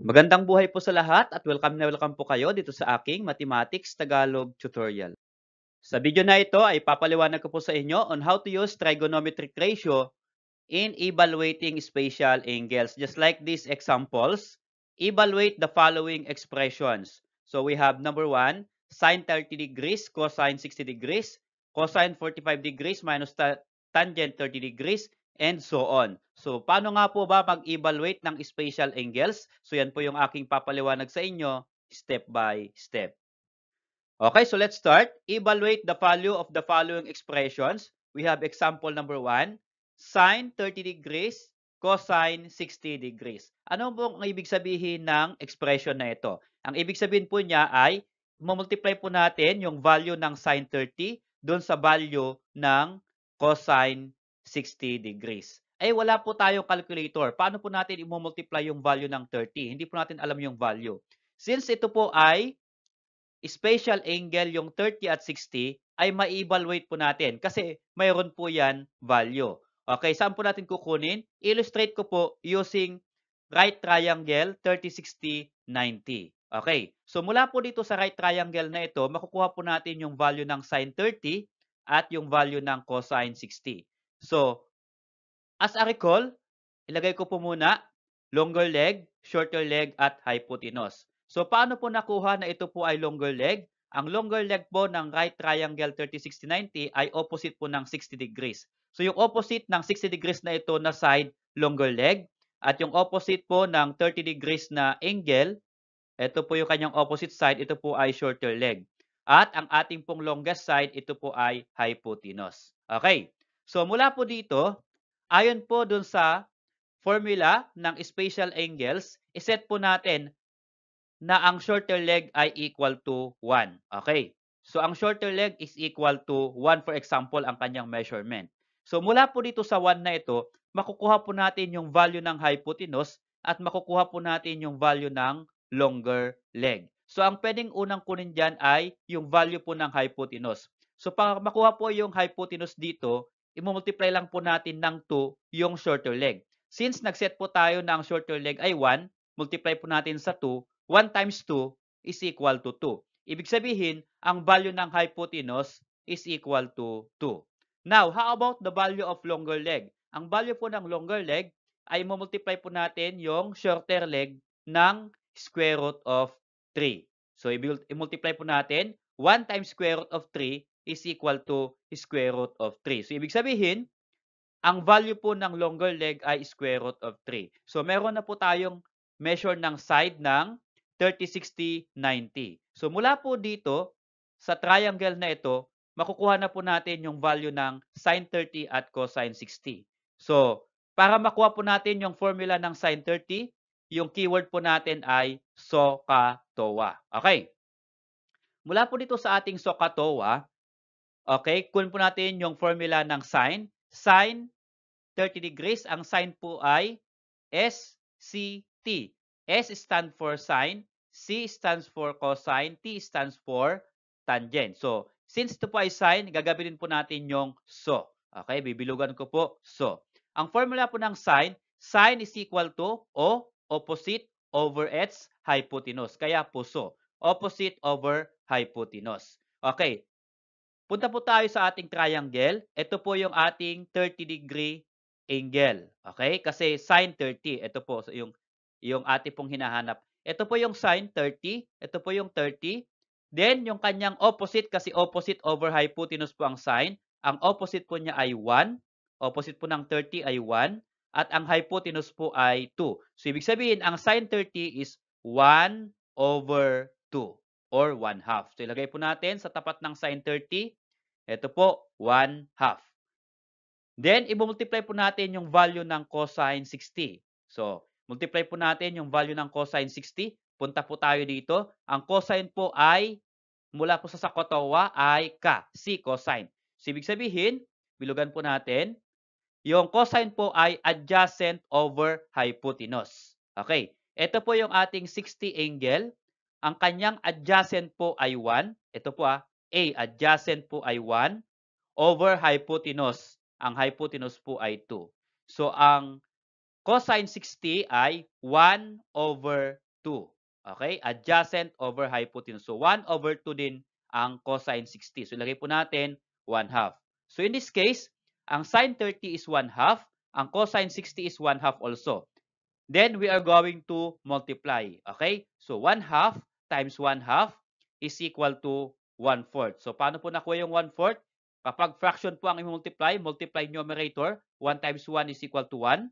Magandang buhay po sa lahat at welcome na welcome po kayo dito sa aking Mathematics Tagalog tutorial. Sa video na ito ay papaliwanag ko po sa inyo on how to use trigonometric ratio in evaluating spatial angles. Just like these examples, evaluate the following expressions. So we have number 1, sine 30 degrees, cosine 60 degrees, cosine 45 degrees minus tangent 30 degrees, and so on. So, paano nga po ba mag-evaluate ng spatial angles? So, yan po yung aking papaliwanag sa inyo step by step. Okay, so let's start. Evaluate the value of the following expressions. We have example number 1, sine 30 degrees, cosine 60 degrees. Ano po ang ibig sabihin ng expression na ito? Ang ibig sabihin po niya ay multiply po natin yung value ng sine 30 doon sa value ng cosine 60 degrees. Eh, wala po tayong calculator. Paano po natin i-multiply yung value ng 30? Hindi po natin alam yung value. Since ito po ay special angle yung 30 at 60, ay ma-evaluate po natin kasi mayroon po yan value. Okay, saan po natin kukunin? Illustrate ko po using right triangle 30, 60, 90. Okay, so mula po dito sa right triangle na ito, makukuha po natin yung value ng sine 30 at yung value ng cosine 60. So, as a recall, ilagay ko po muna longer leg, shorter leg at hypotenuse. So, paano po nakuha na ito po ay longer leg? Ang longer leg po ng right triangle 30-60-90 ay opposite po ng 60 degrees. So, yung opposite ng 60 degrees na ito na side, longer leg. At yung opposite po ng 30 degrees na angle, ito po yung kanyang opposite side, ito po ay shorter leg. At ang ating pong longest side, ito po ay hypotenuse. Okay. So mula po dito, ayon po dun sa formula ng spatial angles, iset po natin na ang shorter leg ay equal to 1. Okay. So ang shorter leg is equal to 1 for example ang kanyang measurement. So mula po dito sa 1 na ito, makukuha po natin yung value ng hypotenuse at makukuha po natin yung value ng longer leg. So ang pwedeng unang kunin diyan ay yung value po ng hypotenuse. So para makuha po yung hypotenuse dito, i-multiply lang po natin ng 2 yung shorter leg. Since nag-set po tayo na ang shorter leg ay 1, multiply po natin sa 2. 1 times 2 is equal to 2. Ibig sabihin, ang value ng hypotenuse is equal to 2. Now, how about the value of longer leg? Ang value po ng longer leg ay multiply po natin yung shorter leg ng square root of 3. So, i-multiply po natin 1 times square root of 3 is equal to square root of 3. So, ibig sabihin, ang value po ng longer leg ay square root of 3. So, meron na po tayong measure ng side ng 30, 60, 90. So, mula po dito, sa triangle na ito, makukuha na po natin yung value ng sine 30 at cosine 60. So, para makuha po natin yung formula ng sine 30, yung keyword po natin ay SOHCAHTOA. Okay. Mula po dito sa ating SOHCAHTOA, Okay, kunin po natin yung formula ng sine. Sine 30 degrees, ang sine po ay S, C, T. S stand for sine, C stands for cosine, T stands for tangent. So, since ito po ay sine, gagamitin po natin yung so. Okay, bibilugan ko po so. Ang formula po ng sine, sine is equal to O opposite over its hypotenuse. Kaya po so, opposite over hypotenuse. Okay, Punta po tayo sa ating triangle. Ito po yung ating 30 degree angle. Okay? Kasi sine 30. Ito po yung, yung ating pong hinahanap. Ito po yung sine 30. Ito po yung 30. Then, yung kanyang opposite, kasi opposite over hypotenuse po ang sine. Ang opposite po niya ay 1. Opposite po ng 30 ay 1. At ang hypotenuse po ay 2. So, ibig sabihin, ang sine 30 is 1 over 2 or 1 half. So, ilagay po natin sa tapat ng sine 30 ito po, 1 half. Then, i-multiply po natin yung value ng cosine 60. So, multiply po natin yung value ng cosine 60. Punta po tayo dito. Ang cosine po ay, mula po sa Sakotowa, ay ka, si cosine. So, ibig sabihin, bilugan po natin, yung cosine po ay adjacent over hypotenuse. Okay, ito po yung ating 60 angle. Ang kanyang adjacent po ay 1. Ito po ah, A adjacent po ay 1 over hypotenuse. Ang hypotenuse po ay 2. So, ang cosine 60 ay 1 over 2. Okay? Adjacent over hypotenuse. So, 1 over 2 din ang cosine 60. So, ilagay po natin 1 half. So, in this case, ang sine 30 is 1 half. Ang cosine 60 is 1 half also. Then, we are going to multiply. Okay? So, 1 half times 1 half is equal to 1-4. So, paano po nakuha yung 1-4? Kapag fraction po ang i-multiply, multiply numerator, 1 times 1 is equal to 1.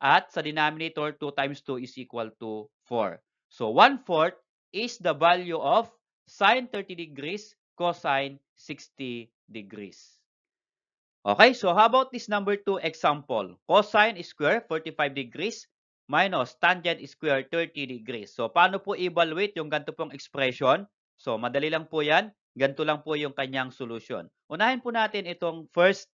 At sa denominator, 2 times 2 is equal to 4. So, 1 fourth is the value of sine 30 degrees, cosine 60 degrees. Okay, so how about this number 2 example? Cosine square 45 degrees minus tangent square 30 degrees. So, paano po evaluate yung ganito pong expression? So, madali lang po yan. Ganito lang po yung kanyang solusyon. Unahin po natin itong first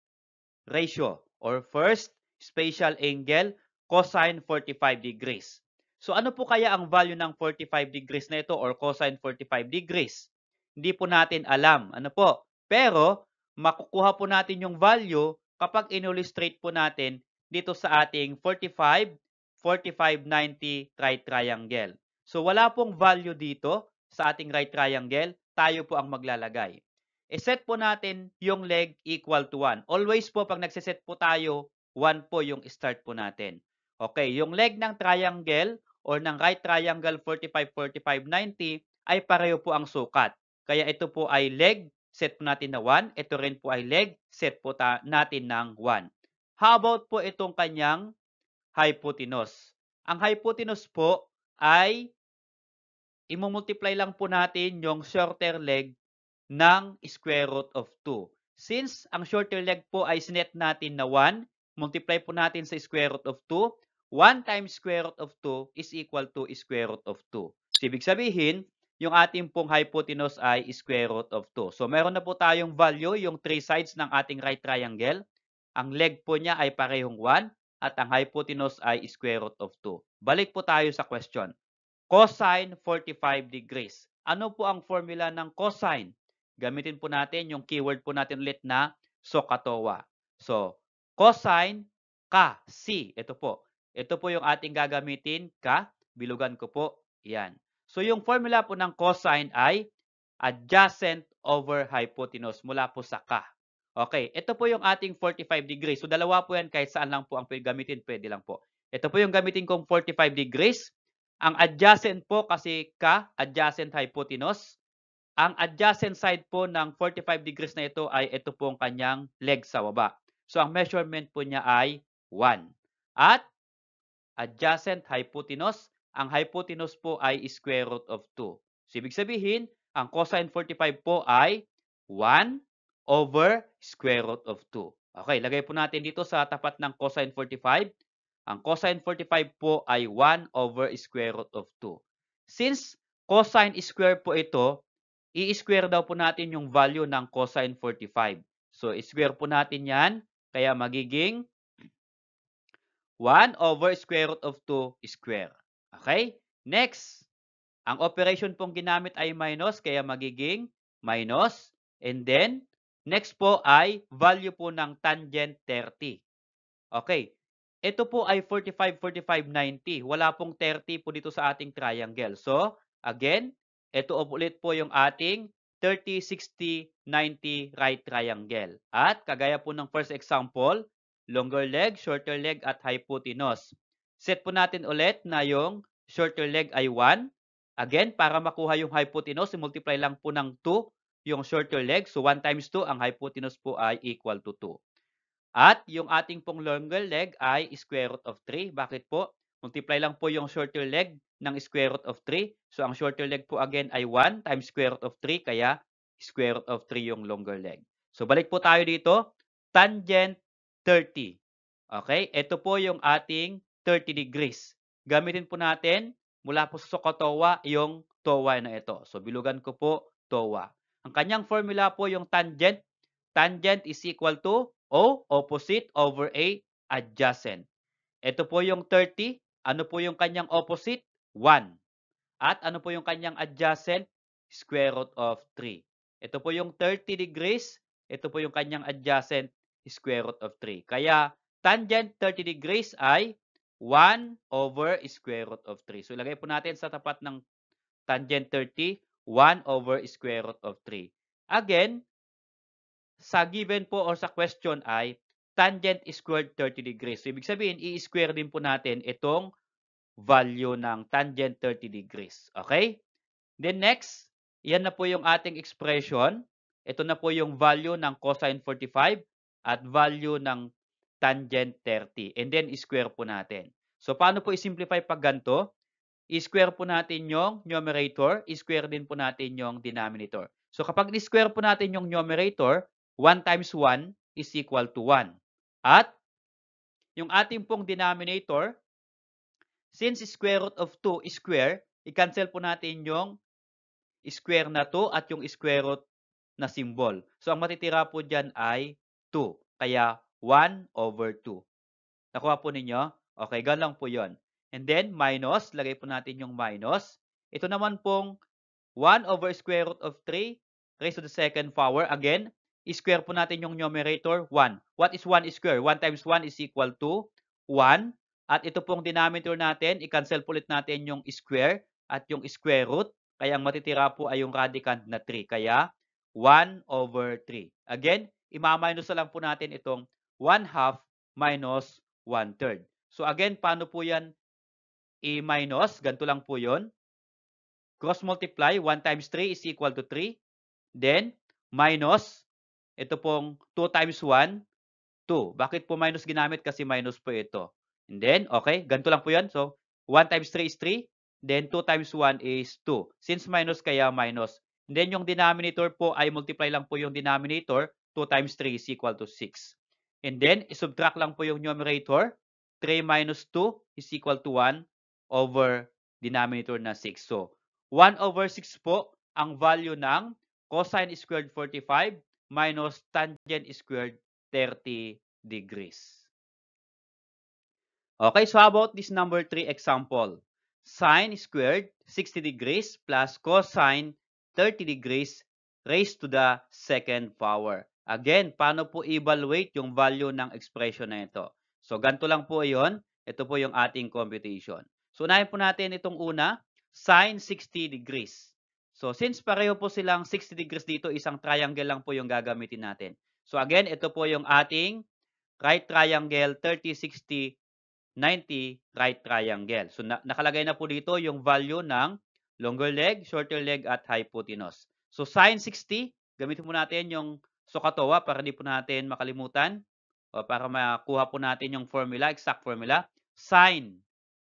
ratio or first spatial angle cosine 45 degrees. So ano po kaya ang value ng 45 degrees na ito or cosine 45 degrees? Hindi po natin alam. Ano po? Pero makukuha po natin yung value kapag inillustrate po natin dito sa ating 45, 45, 90 right triangle. So wala pong value dito sa ating right triangle tayo po ang maglalagay. I-set po natin yung leg equal to 1. Always po pag nagsiset po tayo, 1 po yung start po natin. Okay, yung leg ng triangle or ng right triangle 45, 45, 90 ay pareho po ang sukat. Kaya ito po ay leg, set po natin na 1. Ito rin po ay leg, set po natin ng 1. How about po itong kanyang hypotenuse? Ang hypotenuse po ay i-multiply lang po natin yung shorter leg ng square root of 2. Since ang shorter leg po ay sinet natin na 1, multiply po natin sa square root of 2. 1 times square root of 2 is equal to square root of 2. So, ibig sabihin, yung ating pong hypotenuse ay square root of 2. So, meron na po tayong value, yung 3 sides ng ating right triangle. Ang leg po niya ay parehong 1 at ang hypotenuse ay square root of 2. Balik po tayo sa question cosine 45 degrees. Ano po ang formula ng cosine? Gamitin po natin yung keyword po natin ulit na SOHCAHTOA. So, cosine ka, C. Ito po. Ito po yung ating gagamitin, ka. Bilugan ko po. Yan. So, yung formula po ng cosine ay adjacent over hypotenuse mula po sa ka. Okay, ito po yung ating 45 degrees. So, dalawa po yan kahit saan lang po ang gamitin. Pwede lang po. Ito po yung gamitin kong 45 degrees ang adjacent po kasi ka, adjacent hypotenuse. Ang adjacent side po ng 45 degrees na ito ay ito po ang kanyang leg sa baba. So ang measurement po niya ay 1. At adjacent hypotenuse, ang hypotenuse po ay square root of 2. So ibig sabihin, ang cosine 45 po ay 1 over square root of 2. Okay, lagay po natin dito sa tapat ng cosine 45 ang cosine 45 po ay 1 over square root of 2. Since cosine square po ito, i-square daw po natin yung value ng cosine 45. So, square po natin yan. Kaya magiging 1 over square root of 2 square. Okay? Next, ang operation pong ginamit ay minus, kaya magiging minus. And then, next po ay value po ng tangent 30. Okay, ito po ay 45, 45, 90. Wala pong 30 po dito sa ating triangle. So, again, ito ulit po yung ating 30, 60, 90 right triangle. At kagaya po ng first example, longer leg, shorter leg at hypotenuse. Set po natin ulit na yung shorter leg ay 1. Again, para makuha yung hypotenuse, multiply lang po ng 2 yung shorter leg. So 1 times 2, ang hypotenuse po ay equal to 2. At yung ating pong longer leg ay square root of 3. Bakit po? Multiply lang po yung shorter leg ng square root of 3. So, ang shorter leg po again ay 1 times square root of 3. Kaya, square root of 3 yung longer leg. So, balik po tayo dito. Tangent 30. Okay? Ito po yung ating 30 degrees. Gamitin po natin mula po sa Sokotowa yung towa na ito. So, bilugan ko po towa. Ang kanyang formula po yung tangent. Tangent is equal to o opposite over A adjacent. Ito po yung 30. Ano po yung kanyang opposite? 1. At ano po yung kanyang adjacent? Square root of 3. Ito po yung 30 degrees. Ito po yung kanyang adjacent square root of 3. Kaya tangent 30 degrees ay 1 over square root of 3. So ilagay po natin sa tapat ng tangent 30, 1 over square root of 3. Again, sa given po or sa question ay tangent squared 30 degrees. So, ibig sabihin, i-square din po natin itong value ng tangent 30 degrees. Okay? Then next, yan na po yung ating expression. Ito na po yung value ng cosine 45 at value ng tangent 30. And then, i-square po natin. So, paano po i-simplify pag ganito? I-square po natin yung numerator, i-square din po natin yung denominator. So, kapag i-square po natin yung numerator, 1 times 1 is equal to 1. At yung ating pong denominator, since square root of 2 is square, i-cancel po natin yung square na 2 at yung square root na symbol. So, ang matitira po dyan ay 2. Kaya, 1 over 2. Nakuha po ninyo? Okay, ganun lang po yon. And then, minus. Lagay po natin yung minus. Ito naman pong 1 over square root of 3 raised to the second power. Again, square po natin yung numerator, 1. What is 1 square? 1 times 1 is equal to 1. At ito pong denominator natin, i-cancel po ulit natin yung square at yung square root. Kaya ang matitira po ay yung radicand na 3. Kaya 1 over 3. Again, ima-minus na lang po natin itong 1 half minus 1 third. So again, paano po yan i-minus? Ganito lang po yon Cross multiply, 1 times 3 is equal to 3. Then, minus ito pong 2 times 1, 2. Bakit po minus ginamit? Kasi minus po ito. And then, okay, ganito lang po yan. So, 1 times 3 is 3. Then, 2 times 1 is 2. Since minus, kaya minus. And then, yung denominator po ay multiply lang po yung denominator. 2 times 3 is equal to 6. And then, subtract lang po yung numerator. 3 minus 2 is equal to 1 over denominator na 6. So, 1 over 6 po ang value ng cosine squared 45 minus tangent squared 30 degrees. Okay, so about this number 3 example? Sine squared 60 degrees plus cosine 30 degrees raised to the second power. Again, paano po evaluate yung value ng expression na ito? So, ganito lang po yon. Ito po yung ating computation. So, unahin po natin itong una, sine 60 degrees. So, since pareho po silang 60 degrees dito, isang triangle lang po yung gagamitin natin. So, again, ito po yung ating right triangle 30, 60, 90 right triangle. So, na nakalagay na po dito yung value ng longer leg, shorter leg, at hypotenuse. So, sine 60, gamitin po natin yung sokatowa para di po natin makalimutan o para makuha po natin yung formula, exact formula. Sine.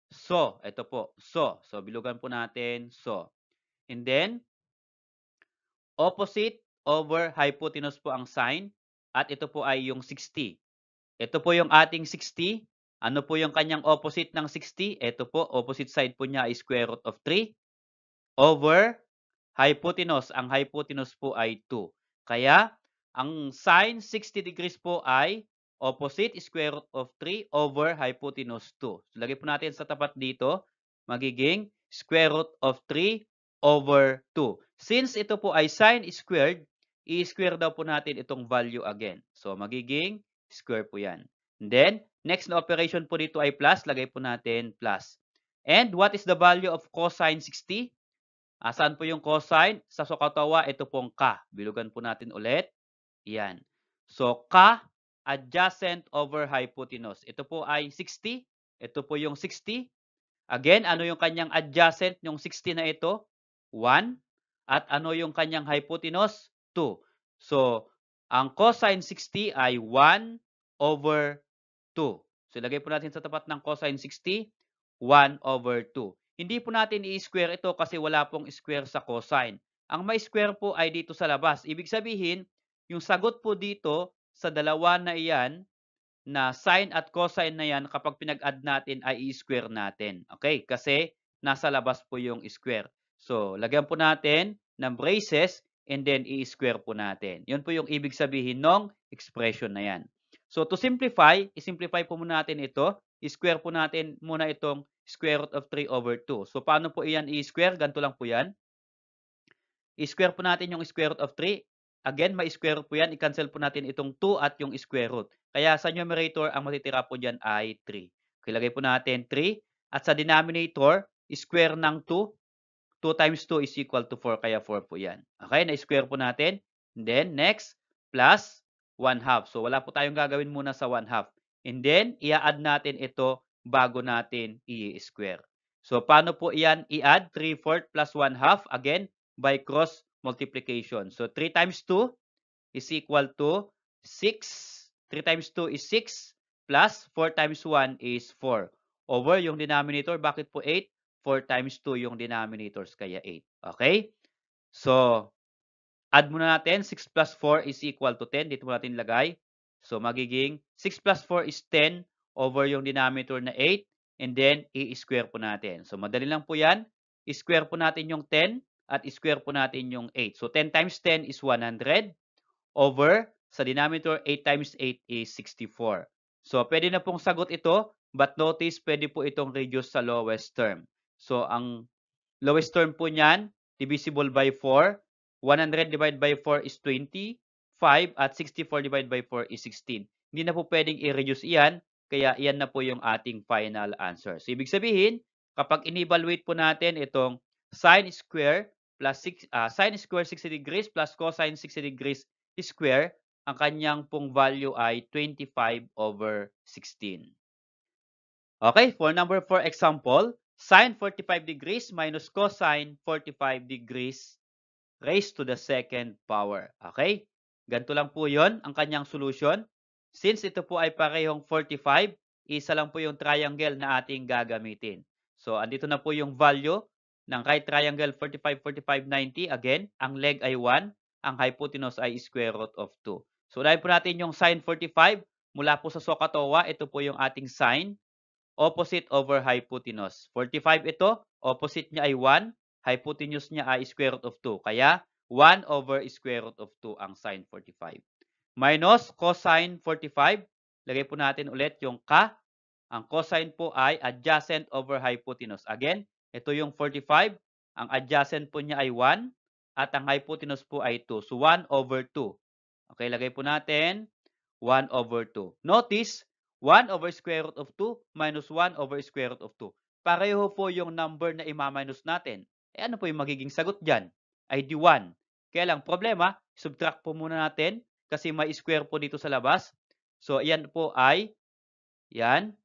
So, ito po, so. So, bilugan po natin, so. And then, opposite over hypotenuse po ang sine at ito po ay yung 60. Ito po yung ating 60. Ano po yung kanyang opposite ng 60? Ito po, opposite side po niya ay square root of 3 over hypotenuse. Ang hypotenuse po ay 2. Kaya, ang sine 60 degrees po ay opposite square root of 3 over hypotenuse 2. So, lagay po natin sa tapat dito, magiging square root of 3 over 2. Since ito po ay sine squared, i-square daw po natin itong value again. So, magiging square po yan. And then, next na operation po dito ay plus. Lagay po natin plus. And what is the value of cosine 60? Ah, saan po yung cosine? Sa Sokatawa, ito pong ka. Bilugan po natin ulit. Yan. So, ka adjacent over hypotenuse. Ito po ay 60. Ito po yung 60. Again, ano yung kanyang adjacent, yung 60 na ito? 1. At ano yung kanyang hypotenuse? 2. So, ang cosine 60 ay 1 over 2. So, ilagay po natin sa tapat ng cosine 60, 1 over 2. Hindi po natin i-square ito kasi wala pong square sa cosine. Ang may square po ay dito sa labas. Ibig sabihin, yung sagot po dito sa dalawa na iyan, na sine at cosine na yan, kapag pinag-add natin ay i-square natin. Okay? Kasi nasa labas po yung square. So, lagyan po natin ng braces and then i-square po natin. Yun po yung ibig sabihin ng expression na yan. So, to simplify, i-simplify po muna natin ito. I-square po natin muna itong square root of 3 over 2. So, paano po iyan i-square? Ganito lang po yan. I-square po natin yung square root of 3. Again, may square root po yan. I-cancel po natin itong 2 at yung square root. Kaya sa numerator, ang matitira po dyan ay 3. Kilagay po natin 3. At sa denominator, square ng 2 2 times 2 is equal to 4, kaya 4 po yan. Okay, na-square po natin. And then, next, plus 1 half. So, wala po tayong gagawin muna sa 1 half. And then, i-add natin ito bago natin i-square. So, paano po iyan i-add? 3 4 plus 1 half, again, by cross multiplication. So, 3 times 2 is equal to 6. 3 times 2 is 6 plus 4 times 1 is 4. Over yung denominator, bakit po 8? 4 times 2 yung denominators, kaya 8. Okay? So, add muna natin. 6 plus 4 is equal to 10. Dito mo natin lagay. So, magiging 6 plus 4 is 10 over yung denominator na 8. And then, i-square po natin. So, madali lang po yan. I-square po natin yung 10 at i-square po natin yung 8. So, 10 times 10 is 100 over sa denominator 8 times 8 is 64. So, pwede na pong sagot ito. But notice, pwede po itong reduce sa lowest term. So, ang lowest term po niyan, divisible by 4. 100 divided by 4 is 20. 5 at 64 divided by 4 is 16. Hindi na po pwedeng i-reduce iyan. Kaya iyan na po yung ating final answer. So, ibig sabihin, kapag in-evaluate po natin itong sine square plus six, uh, sine square 60 degrees plus cosine 60 degrees square, ang kanyang pong value ay 25 over 16. Okay, for number 4 example, sine 45 degrees minus cosine 45 degrees raised to the second power. Okay? Ganito lang po yon ang kanyang solution. Since ito po ay parehong 45, isa lang po yung triangle na ating gagamitin. So, andito na po yung value ng right triangle 45, 45, 90. Again, ang leg ay 1, ang hypotenuse ay square root of 2. So, unahin po natin yung sine 45 mula po sa SOHCAHTOA. Ito po yung ating sine opposite over hypotenuse. 45 ito, opposite niya ay 1, hypotenuse niya ay square root of 2. Kaya 1 over square root of 2 ang sine 45. Minus cosine 45, lagay po natin ulit yung ka. Ang cosine po ay adjacent over hypotenuse. Again, ito yung 45. Ang adjacent po niya ay 1 at ang hypotenuse po ay 2. So 1 over 2. Okay, lagay po natin 1 over 2. Notice, 1 over square root of 2 minus 1 over square root of 2. Pareho po yung number na imaminus natin. E ano po yung magiging sagot dyan? Ay di 1. Kaya lang problema, subtract po muna natin kasi may square po dito sa labas. So, yan po ay, yan,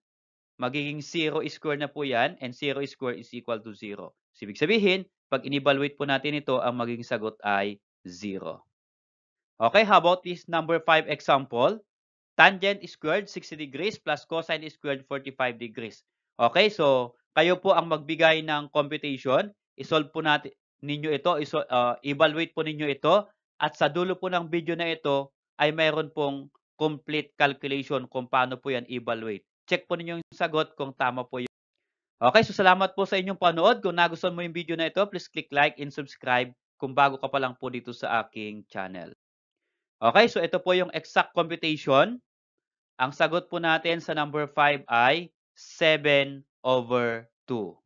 magiging 0 square na po yan and 0 square is equal to 0. So, ibig sabihin, pag in-evaluate po natin ito, ang magiging sagot ay 0. Okay, how about this number 5 example? tangent squared 60 degrees plus cosine squared 45 degrees. Okay, so kayo po ang magbigay ng computation. Isolve po natin ninyo ito, iso, uh, ah, evaluate po ninyo ito at sa dulo po ng video na ito ay mayroon pong complete calculation kung paano po yan evaluate. Check po ninyo yung sagot kung tama po yun. Okay, so salamat po sa inyong panood. Kung nagustuhan mo yung video na ito, please click like and subscribe kung bago ka pa lang po dito sa aking channel. Okay, so ito po yung exact computation. Ang sagot po natin sa number 5 ay 7 over 2.